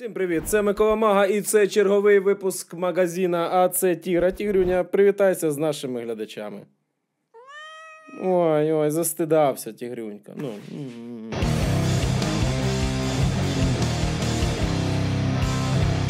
Всім привіт! Це Микола Мага і це черговий випуск магазина це Тігра Тігрюня. Привітайся з нашими глядачами. Ой ой, застидався Тігрюнька. Ну.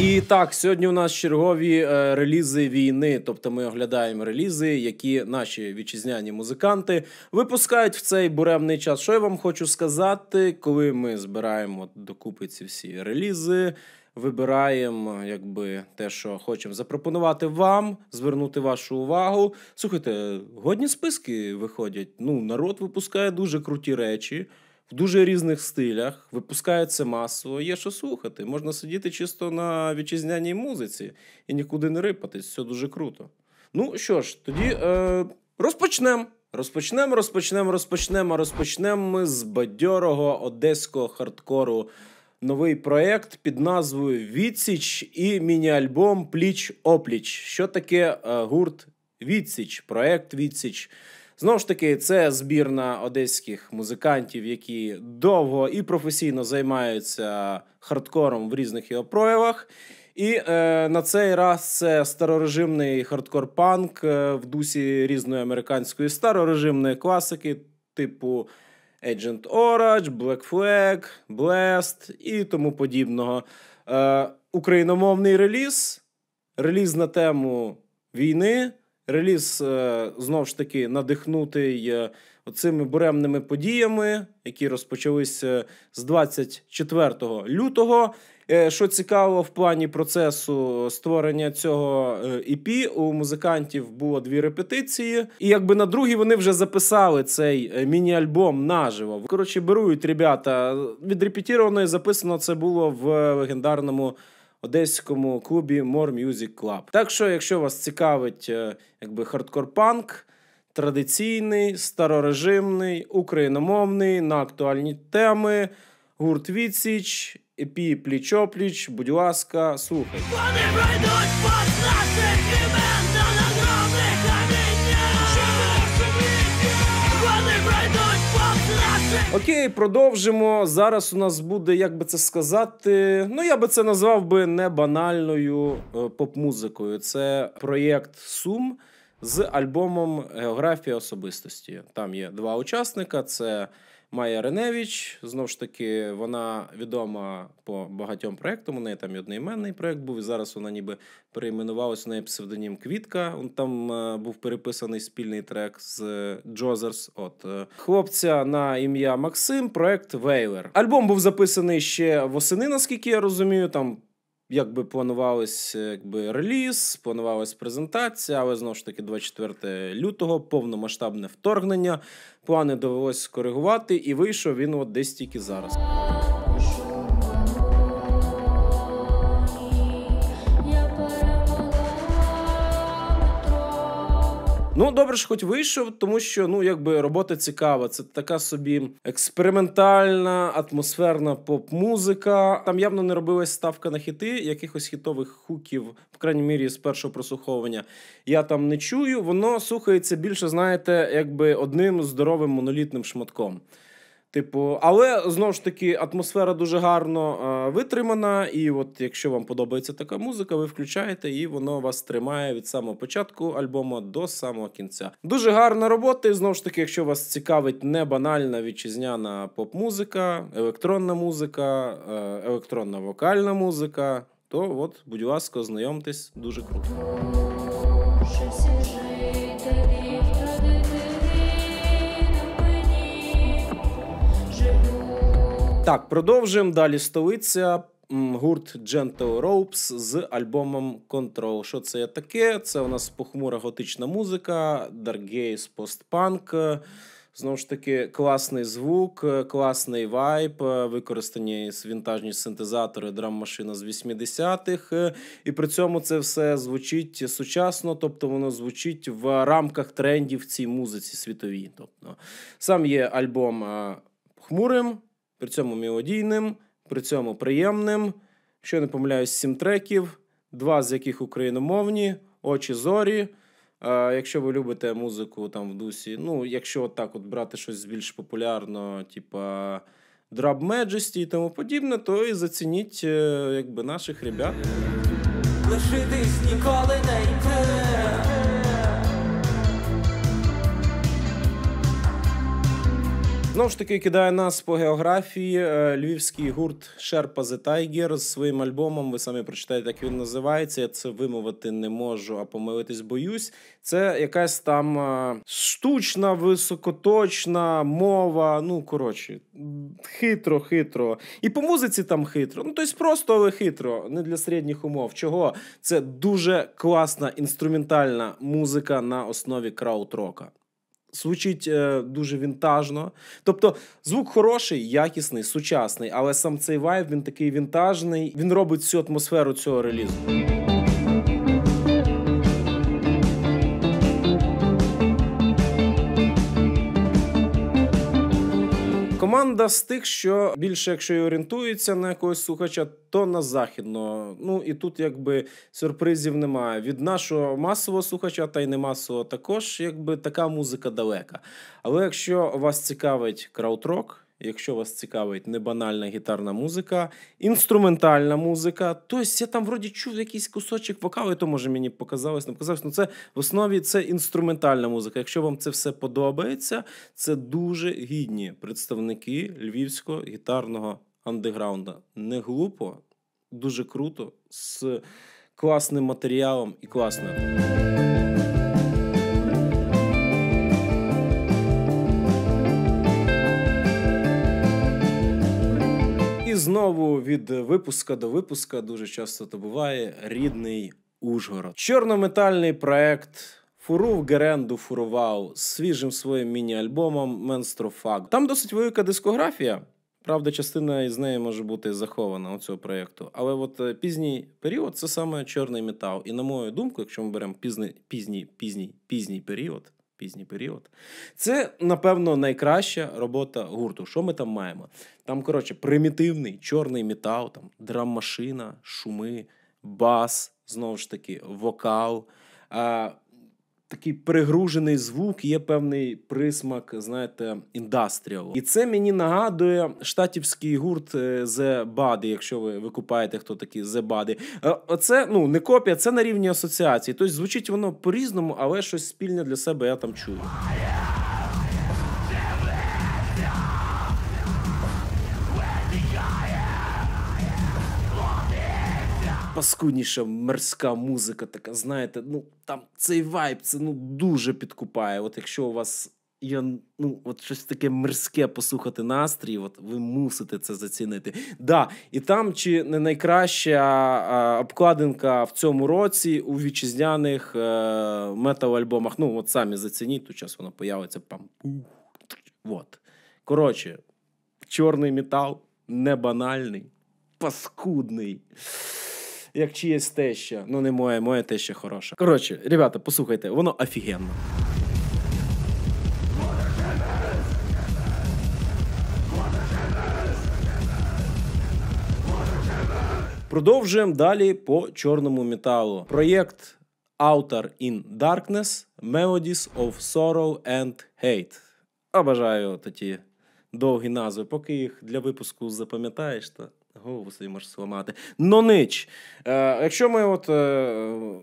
І так, сьогодні у нас чергові е, релізи війни. Тобто ми оглядаємо релізи, які наші вітчизняні музиканти випускають в цей буремний час. Що я вам хочу сказати, коли ми збираємо докупи ці всі релізи, вибираємо якби те, що хочемо запропонувати вам, звернути вашу увагу. Слухайте, годні списки виходять. Ну, народ випускає дуже круті речі в дуже різних стилях, випускається масово. Є що слухати. Можна сидіти чисто на вітчизняній музиці і нікуди не рипатись. Все дуже круто. Ну що ж, тоді е, розпочнемо. Розпочнемо, розпочнемо, розпочнемо, розпочнемо ми з бадьорого одеського хардкору. Новий проект під назвою Відсіч і міні-альбом Пліч-Опліч. Що таке е, гурт Відсіч? Проект Відсіч. Знову ж таки, це збірна одеських музикантів, які довго і професійно займаються хардкором в різних його проявах. І е, на цей раз це старорежимний хардкор-панк е, в дусі різної американської старорежимної класики, типу Agent Orange, Black Flag, Blast і тому подібного. Е, Україномовний реліз, реліз на тему війни. Реліз е, знову ж таки надихнутий оцими е, буремними подіями, які розпочалися е, з 24 лютого. Що цікаво, в плані процесу створення цього EP, у музикантів було дві репетиції, і якби на другій вони вже записали цей міні-альбом наживо. Коротше, беруть ребята. Відрепетіровано і записано це було в легендарному одеському клубі More Music Club. Так що, якщо вас цікавить е, якби хардкор-панк, традиційний, старорежимний, україномовний на актуальні теми, гурт відсіч, епі пліч-опліч, будь ласка, слухайте. Вони пройдуть Окей, продовжимо. Зараз у нас буде, як би це сказати. Ну, я би це назвав би не банальною е, поп-музикою. Це проєкт Сум з альбомом Географія особистості. Там є два учасника: це Майя Реневич, знову ж таки, вона відома по багатьом проектам. У неї там і одноіменний проект був. І зараз вона ніби перейменувалася у неї псевдонім Квітка. Там е, був переписаний спільний трек з е, Джозерс. От е. хлопця на ім'я Максим. Проект Вейлер. Альбом був записаний ще восени, наскільки я розумію. Там якби планувалось е, якби реліз, планувалась презентація, але знову ж таки, 24 лютого, повномасштабне вторгнення. Плани довелось коригувати, і вийшов він от десь тільки зараз. Ну, добре, що хоч вийшов, тому що ну, якби робота цікава. Це така собі експериментальна, атмосферна поп-музика. Там явно не робилась ставка на хіти, якихось хітових хуків, в крайній мірі, з першого прослуховування. Я там не чую. Воно слухається більше, знаєте, якби одним здоровим монолітним шматком. Типу, але знову ж таки атмосфера дуже гарно а, е, витримана. І от якщо вам подобається така музика, ви включаєте і воно вас тримає від самого початку альбому до самого кінця. Дуже гарна робота. І знову ж таки, якщо вас цікавить не банальна вітчизняна поп-музика, електронна музика, е, електронна вокальна музика, то от, будь ласка, знайомтесь дуже круто. Так, продовжуємо далі. Столиця. Гурт Gentle Ropes з альбомом Control. Що це таке? Це у нас похмура готична музика, даргейс, постпанк. Знову ж таки, класний звук, класний вайб, використані вінтажні синтезатори, драм-машина з 80-х. І при цьому це все звучить сучасно, тобто воно звучить в рамках трендів цій музиці світовій. Тобто, Сам є альбом хмурим при цьому мелодійним, при цьому приємним. Що не помиляюсь, сім треків, два з яких україномовні, очі зорі. А, Якщо ви любите музику там в дусі, ну, якщо от так от брати щось більш популярно, типа Drab Majesty і тому подібне, то і зацініть е, якби, наших ребят. Лишитись ніколи не йти. Знову ж таки кидає нас по географії. Е, львівський гурт Шерпа The Tiger з своїм альбомом. Ви самі прочитаєте, як він називається. Я це вимовити не можу, а помилитись боюсь. Це якась там е, штучна, високоточна мова. Ну коротше, хитро, хитро. І по музиці там хитро. Ну тобто просто, але хитро, не для середніх умов. Чого це дуже класна інструментальна музика на основі краудрока. Звучить е, дуже вінтажно. Тобто звук хороший, якісний, сучасний, але сам цей вайб він такий вінтажний. Він робить всю атмосферу цього релізу. Команда з тих, що більше, якщо й орієнтується на якогось слухача, то на західного. Ну і тут якби сюрпризів немає. Від нашого масового слухача та й не масового також, якби така музика далека. Але якщо вас цікавить краудрок, Якщо вас цікавить небанальна гітарна музика, інструментальна музика, тось тобто я там вроді чув якийсь кусочок вокалу, і то може мені показалось, не показалось. Ну це в основі це інструментальна музика. Якщо вам це все подобається, це дуже гідні представники львівського гітарного андеграунда. Не глупо, дуже круто, з класним матеріалом і класною. знову від випуска до випуска дуже часто то буває рідний Ужгород. Чорнометальний проект. Фуру Геренду фурував свіжим своїм міні-альбомом Менстрофак. Там досить велика дискографія. Правда, частина із неї може бути захована у цього проєкту. Але от е, пізній період це саме чорний метал. І на мою думку, якщо ми беремо пізний пізній пізній пізній період, пізній період. Це, напевно, найкраща робота гурту. Що ми там маємо? Там, коротше, примітивний чорний метал, там драм-машина, шуми, бас, знову ж таки, вокал такий пригружений звук, є певний присмак, знаєте, індастріал, І це мені нагадує штатівський гурт е, The Body, якщо ви викупаєте, хто такі The Body. Е, оце ну не копія, це на рівні асоціації. Тобто звучить воно по-різному, але щось спільне для себе я там чую. найпаскудніша мерська музика, така, знаєте, ну там цей вайб це ну дуже підкупає. От якщо у вас є ну, от щось таке мерське, послухати настрій, от ви мусите це зацінити. Да, І там чи не найкраща обкладинка в цьому році у вітчизняних е, метал-альбомах. Ну, от самі зацініть, тут час вона появиться. Пам. От. Коротше, чорний метал не банальний, паскудний як чиєсь теща. Ну, не моє, моє теща хороша. Коротше, ребята, послухайте, воно офігенно. Продовжуємо далі по чорному металу. Проєкт Outer in Darkness Melodies of Sorrow and Hate. Обажаю такі довгі назви, поки їх для випуску запам'ятаєш. то... Голову собі можеш сламати. Нонич. Е, Якщо ми от, е,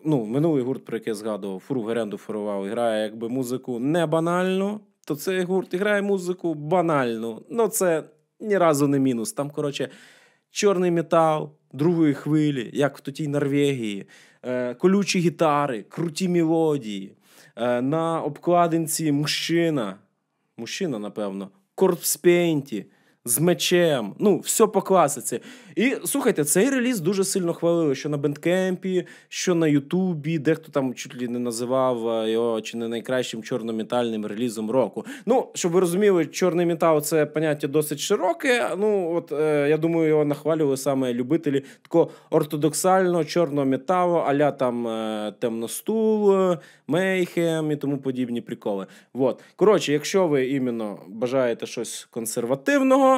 ну, минулий гурт, про який я згадував, фуру Геренду фурував, грає якби музику не банально, то цей гурт грає музику банальну. Ну це ні разу не мінус. Там, коротше, чорний метал другої хвилі, як в тій Норвегії, е, колючі гітари, круті мелодії. Е, на обкладинці мужчина, мужчина, напевно, корпспейнті з мечем. Ну, все по класиці. І слухайте, цей реліз дуже сильно хвалили, що на бендкемпі, що на Ютубі, дехто там чуть лі не називав е, його чи не найкращим чорнометальним релізом року. Ну, щоб ви розуміли, чорний метал це поняття досить широке. Ну, от е, я думаю, його нахвалювали саме любителі такого ортодоксального чорного металу, аля там е, темностул, е, мейхем і тому подібні приколи. От. Коротше, якщо ви іменно бажаєте щось консервативного.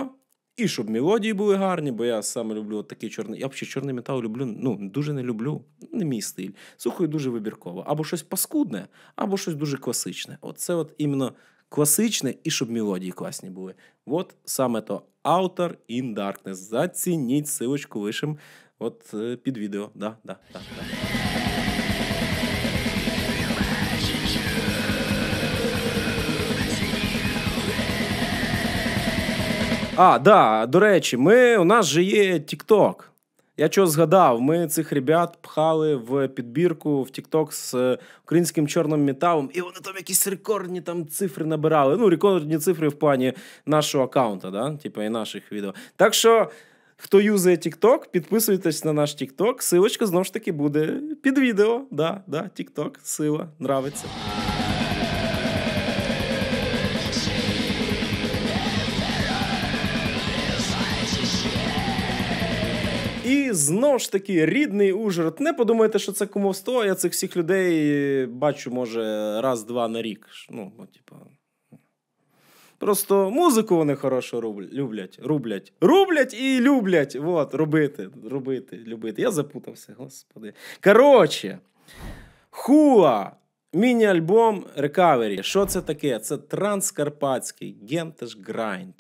І щоб мелодії були гарні, бо я саме люблю от такий чорний. Я взагалі чорний метал люблю. Ну дуже не люблю. Не мій стиль. Слухаю дуже вибірково. Або щось паскудне, або щось дуже класичне. Оце от іменно класичне, і щоб мелодії класні були. От саме то Outer in Darkness. Зацініть силочку лишим. От е, під відео. Да, да, да, да. А, да, до речі, ми, у нас же є TikTok. Я чого згадав, ми цих ребят пхали в підбірку в TikTok з е, українським чорним металом, і вони там якісь рекордні там цифри набирали. Ну, рекордні цифри в плані нашого аккаунта, да? типу і наших відео. Так що, хто юзає TikTok, підписуйтесь на наш TikTok. Силочка знову ж таки буде під відео. Да, да, TikTok, сила, нравиться. І знову ж таки, рідний Ужгород. Не подумайте, що це кумовство. Я цих всіх людей е, бачу, може, раз-два на рік. Ну, от, ну, типу, Просто музику вони хорошо люблять. Рублять Рублять і люблять. От, робити, робити, любити. Я запутався, господи. Коротше, хуа. Міні-альбом Recovery. Що це таке? Це транскарпатський гемтеш грайнд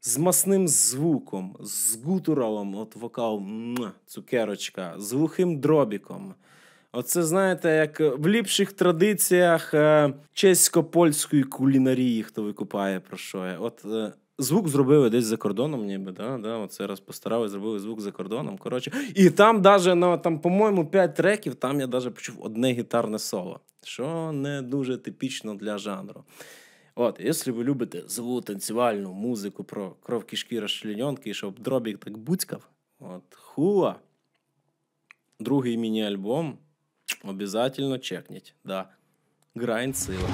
з масним звуком, з гутеровим, от вокал, цукерочка, з глухим дробіком. Оце, знаєте, як в ліпших традиціях е, чесько польської кулінарії, хто викупає про що я. От е, звук зробили десь за кордоном, ніби да, да, оце раз постарали, зробили звук за кордоном. коротше. І там, даже, ну, там, по-моєму, п'ять треків, там я даже почув одне гітарне соло, що не дуже типічно для жанру. От, Якщо ви любите зву, танцювальну музику про кров кішки розчлененки, щоб дробік так буцькав, от, Хула, Другий міні-альбом обязательно чекніть. Да. Грайн сила.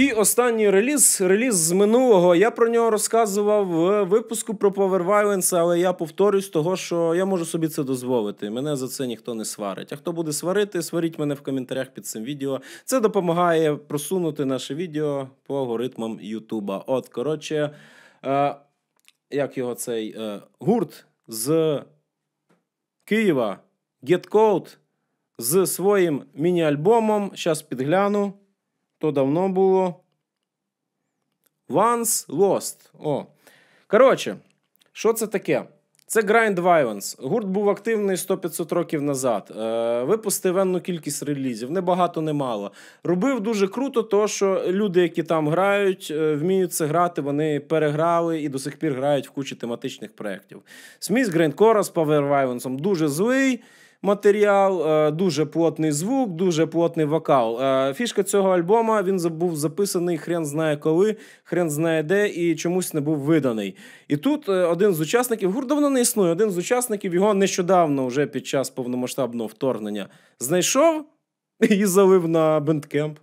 І останній реліз, реліз з минулого. Я про нього розказував в випуску про Power Violence, але я повторюсь того, що я можу собі це дозволити. Мене за це ніхто не сварить. А хто буде сварити, сваріть мене в коментарях під цим відео. Це допомагає просунути наше відео по алгоритмам Ютуба. От, коротше, е, як його цей е, гурт з Києва Get code з своїм міні-альбомом. Зараз підгляну. То давно було. Once Lost. О. Коротше, що це таке? Це Grind Violence. Гурт був активний 100-500 років назад. Е, Випустив енну кількість релізів, не багато, не мало. Робив дуже круто, то що люди, які там грають, е, вміють це грати, вони переграли і до сих пір грають в кучі тематичних проєктів. Сміс Грейнкора з Power Violence дуже злий матеріал, е, дуже плотний звук, дуже плотний вокал. Е, фішка цього альбома він був записаний хрен знає коли, хрен знає де і чомусь не був виданий. І тут е, один з учасників, гурт давно не існує, один з учасників його нещодавно, вже під час повномасштабного вторгнення, знайшов і залив на бендкемп.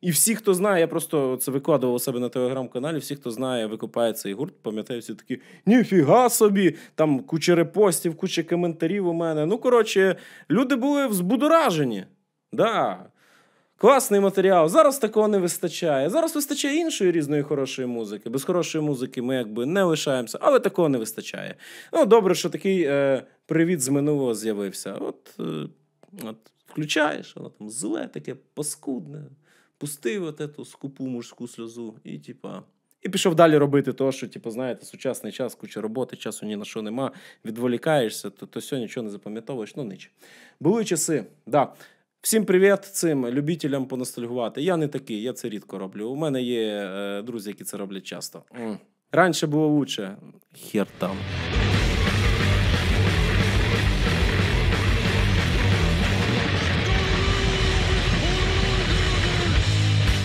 І всі, хто знає, я просто це викладував у себе на телеграм-каналі. Всі, хто знає, викупає цей гурт, пам'ятаю, всі такі ніфіга собі. Там куча репостів, куча коментарів у мене. Ну, коротше, люди були взбудоражені. Да. Класний матеріал. Зараз такого не вистачає. Зараз вистачає іншої різної хорошої музики. Без хорошої музики ми якби не лишаємося, але такого не вистачає. Ну, добре, що такий е, привіт з минулого з'явився. От, е, от включаєш, воно там зле таке, паскудне пустив от эту скупу мужську сльозу і типа. І пішов далі робити то, що, типу, знаєте, сучасний час, куча роботи, часу ні на що нема, відволікаєшся, то то все нічого не запам'ятовуєш, ну нич. Були часи, да. Всім привіт цим любителям поностальгувати. Я не такий, я це рідко роблю. У мене є е, друзі, які це роблять часто. Раніше було лучше. Хер там.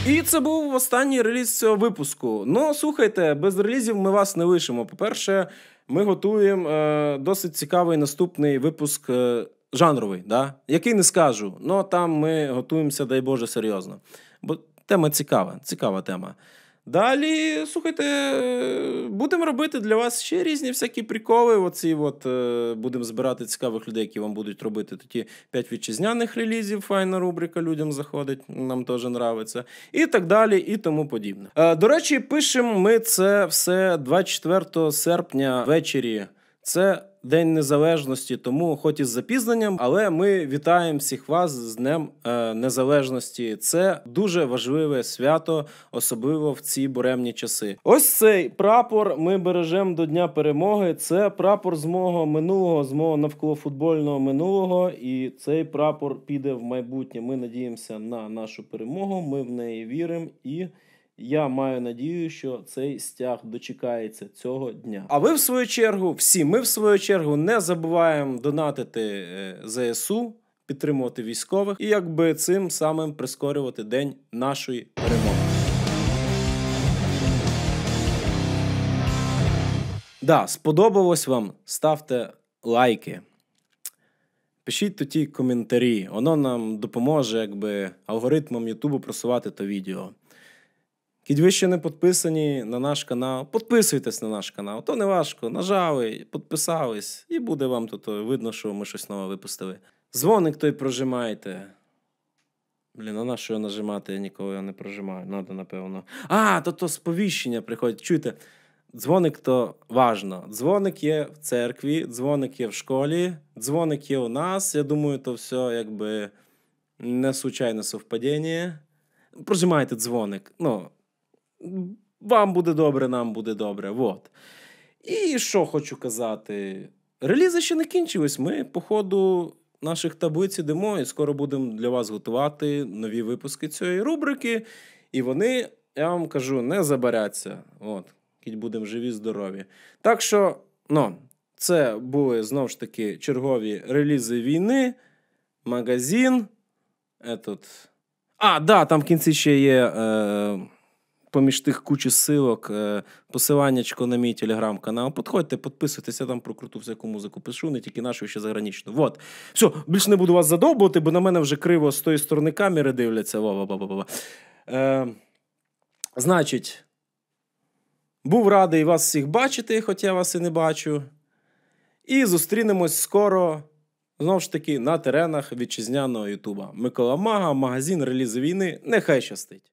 І це був останній реліз цього випуску. Ну, слухайте, без релізів ми вас не лишимо. По-перше, ми готуємо е, досить цікавий наступний випуск е, жанровий, да? який не скажу, Ну там ми готуємося, дай Боже, серйозно. Бо тема цікава, цікава тема. Далі, слухайте, е, Будемо робити для вас ще різні всякі приколи. Оці от е, будемо збирати цікавих людей, які вам будуть робити тоді 5 вітчизняних релізів. Файна рубрика людям заходить, нам теж нравиться. І так далі, і тому подібне. Е, до речі, пишемо ми це все 24 серпня ввечері. Це День Незалежності, тому, хоч із запізненням, але ми вітаємо всіх вас з Днем е, Незалежності. Це дуже важливе свято, особливо в ці буремні часи. Ось цей прапор ми бережемо до Дня перемоги. Це прапор з мого минулого, з мого навколофутбольного минулого, і цей прапор піде в майбутнє. Ми надіємося на нашу перемогу. Ми в неї віримо і. Я маю надію, що цей стяг дочекається цього дня. А ви в свою чергу, всі ми в свою чергу не забуваємо донатити е, ЗСУ, підтримувати військових і якби цим самим прискорювати день нашої перемоги. Да, сподобалось вам, ставте лайки. Пишіть тоді коментарі, воно нам допоможе, якби алгоритмом Ютубу просувати то відео. Кіть ви ще не підписані на наш канал, підписуйтесь на наш канал, то не важко. Нажали, підписались, і буде вам тут е, видно, що ми щось нове випустили. Дзвоник той прожимайте. Блін, а на що його нажимати, я ніколи його не прожимаю. Надо, напевно. А, то то сповіщення приходять. Чуєте, дзвоник то важно. Дзвоник є в церкві, дзвоник є в школі, дзвоник є у нас. Я думаю, то все якби не случайне совпадіння. Прожимайте дзвоник. Ну, вам буде добре, нам буде добре. Вот. І що хочу казати? Релізи ще не кінчились. Ми, по ходу наших таблиць ідемо, і скоро будемо для вас готувати нові випуски цієї рубрики. І вони, я вам кажу, не забаряться. От, кіть будемо живі, здорові. Так що, ну, це були знову ж таки чергові релізи війни, магазин. Етот. А, да, там в кінці ще є. Е поміж тих кучі силок, е, посиланнячко на мій телеграм-канал. Подходьте, підписуйтеся там про круту всяку музику пишу, не тільки нашу, ще загранічну. Вот. Все, більше не буду вас задовбувати, бо на мене вже криво з тої сторони камери дивляться. Ва-ва-ва-ва-ва. Е, Значить, був радий вас всіх бачити, хоча я вас і не бачу. І зустрінемось скоро. Знову ж таки, на теренах вітчизняного Ютуба. Микола Мага, магазин релізи війни. Нехай щастить!